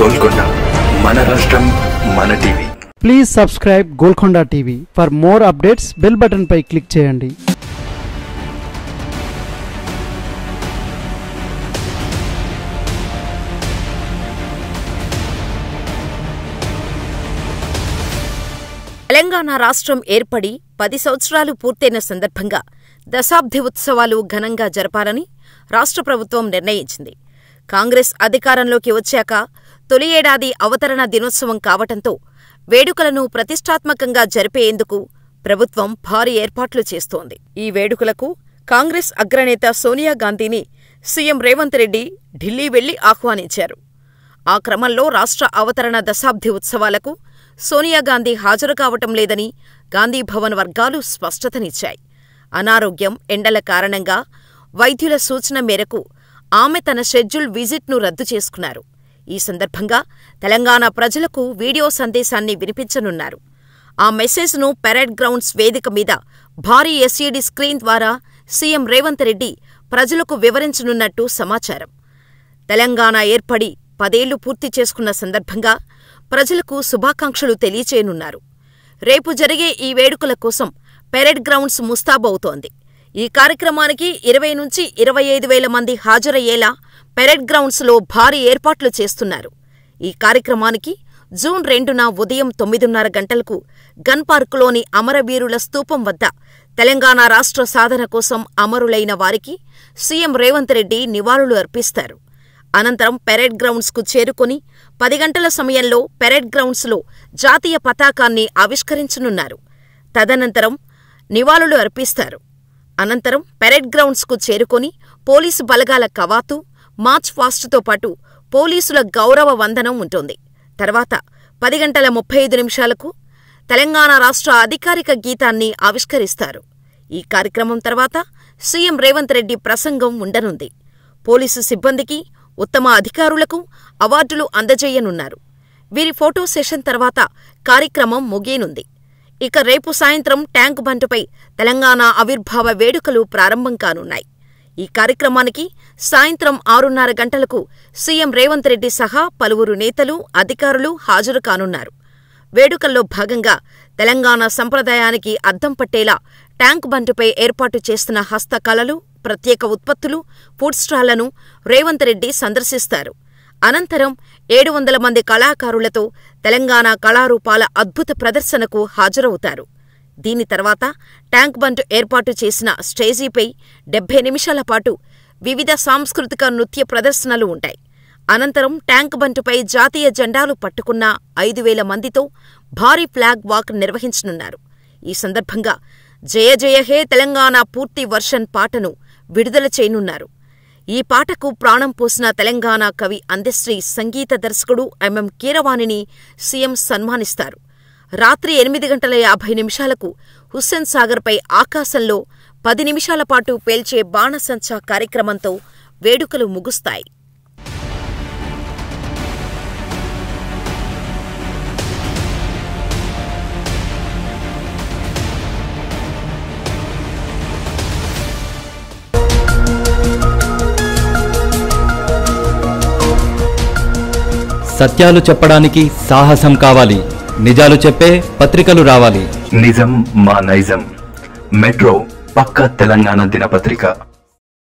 గోల్కొండ మన రాష్ట్రం మన TV please subscribe Golconda TV for more updates bell button పై క్లిక్ చేయండి తెలంగాణ రాష్ట్రం ఏర్పడి పది సంవత్సరాలు పూర్తయిన సందర్భంగా దశాబ్ది ఉత్సవాలు ఘనంగా జరపాలని రాష్ట్ర ప్రభుత్వం నిర్ణయించింది కాంగ్రెస్ అధికారంలోకి వచ్చాక తొలి ఏడాది అవతరణ దినోత్సవం కావటంతో వేడుకలను ప్రతిష్టాత్మకంగా జరిపేందుకు ప్రభుత్వం భారీ ఏర్పాట్లు చేస్తోంది ఈ వేడుకలకు కాంగ్రెస్ అగ్రనేత సోనియా గాంధీని సీఎం రేవంత్ రెడ్డి ఢిల్లీ వెళ్లి ఆహ్వానించారు ఆ క్రమంలో రాష్ట్ర అవతరణ దశాబ్ది ఉత్సవాలకు సోనియా గాంధీ హాజరు కావటం లేదని గాంధీభవన్ వర్గాలు స్పష్టతనిచ్చాయి అనారోగ్యం ఎండల కారణంగా వైద్యుల సూచన మేరకు ఆమె తన షెడ్యూల్ విజిట్ను రద్దు చేసుకున్నారు ఈ సందర్భంగా తెలంగాణ ప్రజలకు వీడియో సందేశాన్ని వినిపించనున్నారు ఆ మెసేజ్ను పెరేడ్ గ్రౌండ్స్ వేదిక మీద భారీ ఎస్ఈడి స్క్రీన్ ద్వారా సీఎం రేవంత్ రెడ్డి ప్రజలకు వివరించనున్నట్టు సమాచారం తెలంగాణ ఏర్పడి పదేళ్లు పూర్తి చేసుకున్న సందర్భంగా ప్రజలకు శుభాకాంక్షలు తెలియచేయనున్నారు రేపు జరిగే ఈ వేడుకల కోసం పెరేడ్ గ్రౌండ్స్ ముస్తాబవుతోంది ఈ కార్యక్రమానికి ఇరవై నుంచి ఇరవై ఐదు వేల మంది హాజరయ్యేలా పెరెడ్ గ్రౌండ్స్లో భారీ ఏర్పాట్లు చేస్తున్నారు ఈ కార్యక్రమానికి జూన్ రెండున ఉదయం తొమ్మిదిన్నర గంటలకు గన్ పార్కులోని అమరవీరుల స్తూపం వద్ద తెలంగాణ రాష్ట్ర సాధన కోసం అమరులైన వారికి సీఎం రేవంత్ రెడ్డి నివాళులు అర్పిస్తారు అనంతరం పెరేడ్ గ్రౌండ్స్కు చేరుకుని పది గంటల సమయంలో పెరేడ్ గ్రౌండ్స్లో జాతీయ పతాకాన్ని ఆవిష్కరించనున్నారు తదనంతరం నివాళులు అర్పిస్తారు అనంతరం పెరెడ్ గ్రౌండ్స్కు చేరుకొని పోలీసు బలగాల కవాతు మార్చ్ ఫాస్ట్తో పాటు పోలీసుల గౌరవ వందనం ఉంటుంది తర్వాత పది గంటల ముప్పై ఐదు నిమిషాలకు తెలంగాణ రాష్ట్ర అధికారిక గీతాన్ని ఆవిష్కరిస్తారు ఈ కార్యక్రమం తర్వాత సీఎం రేవంత్ రెడ్డి ప్రసంగం ఉండనుంది పోలీసు సిబ్బందికి ఉత్తమ అధికారులకు అవార్డులు అందజేయనున్నారు వీరి ఫోటో సెషన్ తర్వాత కార్యక్రమం ముగియనుంది ఇక రేపు సాయంత్రం ట్యాంక్ బంటుపై తెలంగాణ ఆవిర్భావ వేడుకలు ప్రారంభం కానున్నాయి ఈ కార్యక్రమానికి సాయంత్రం ఆరున్నర గంటలకు సీఎం రేవంత్ రెడ్డి సహా పలువురు నేతలు అధికారులు హాజరు కానున్నారు వేడుకల్లో భాగంగా తెలంగాణ సంప్రదాయానికి అద్దం పట్టేలా ట్యాంక్ బంటుపై ఏర్పాటు చేస్తున్న హస్తకళలు ప్రత్యేక ఉత్పత్తులు ఫుడ్ స్టాళ్లను రేవంత్ రెడ్డి సందర్శిస్తారు అనంతరం ఏడు వందల మంది కళాకారులతో తెలంగాణ కళారూపాల అద్భుత ప్రదర్శనకు హాజరవుతారు దీని తర్వాత ట్యాంక్ బండ్ ఏర్పాటు చేసిన స్టేజీపై డెబ్బై నిమిషాల పాటు వివిధ సాంస్కృతిక నృత్య ప్రదర్శనలు ఉంటాయి అనంతరం ట్యాంక్ బంటుపై జాతీయ జెండాలు పట్టుకున్న ఐదు వేల మందితో భారీ ఫ్లాగ్ వాక్ నిర్వహించనున్నారు ఈ సందర్భంగా జయ జయ హే తెలంగాణ పూర్తి వర్షన్ పాటను విడుదల చేయనున్నారు ఈ పాటకు ప్రాణం పోసిన తెలంగాణ కవి అందశ్రీ సంగీత దర్శకుడు ఎంఎం కీరవాణిని సీఎం సన్మానిస్తారు రాత్రి ఎనిమిది గంటల యాభై నిమిషాలకు హుస్సేన్ సాగర్పై ఆకాశంలో పది నిమిషాల పాటు పేల్చే బాణసంచా కార్యక్రమంతో వేడుకలు ముగుస్తాయి సత్యాలు చెప్పడానికి సాహసం కావాలి నిజాలు చెప్పే పత్రికలు రావాలి నిజం మా నైజం మెట్రో పక్క తెలంగాణ దినపత్రిక